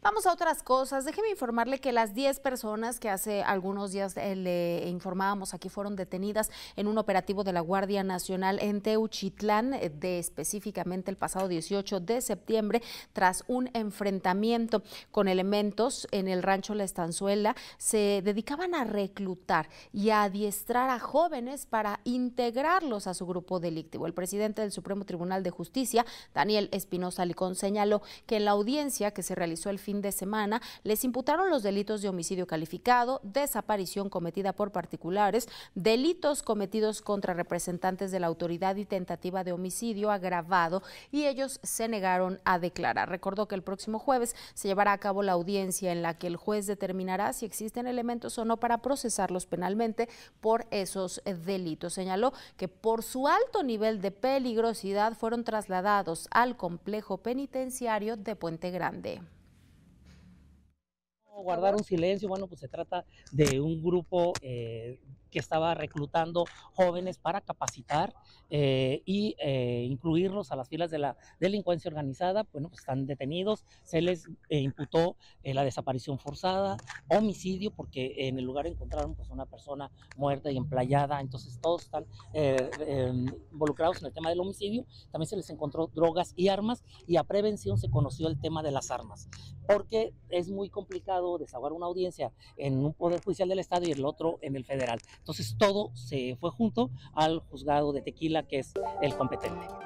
Vamos a otras cosas. Déjeme informarle que las 10 personas que hace algunos días eh, le informábamos aquí fueron detenidas en un operativo de la Guardia Nacional en Teuchitlán, eh, de específicamente el pasado 18 de septiembre, tras un enfrentamiento con elementos en el rancho La Estanzuela. Se dedicaban a reclutar y a adiestrar a jóvenes para integrarlos a su grupo delictivo. El presidente del Supremo Tribunal de Justicia, Daniel Espinosa Licón, señaló que en la audiencia que se realizó el fin de semana, les imputaron los delitos de homicidio calificado, desaparición cometida por particulares, delitos cometidos contra representantes de la autoridad y tentativa de homicidio agravado y ellos se negaron a declarar. Recordó que el próximo jueves se llevará a cabo la audiencia en la que el juez determinará si existen elementos o no para procesarlos penalmente por esos delitos. Señaló que por su alto nivel de peligrosidad fueron trasladados al complejo penitenciario de Puente Grande guardar un silencio, bueno, pues se trata de un grupo eh, que estaba reclutando jóvenes para capacitar e y eh, incluirlos a las filas de la delincuencia organizada, bueno, pues están detenidos, se les imputó la desaparición forzada, homicidio, porque en el lugar encontraron pues una persona muerta y emplayada, entonces todos están involucrados en el tema del homicidio, también se les encontró drogas y armas y a prevención se conoció el tema de las armas porque es muy complicado desahogar una audiencia en un poder judicial del Estado y el otro en el federal. Entonces todo se fue junto al juzgado de Tequila, que es el competente.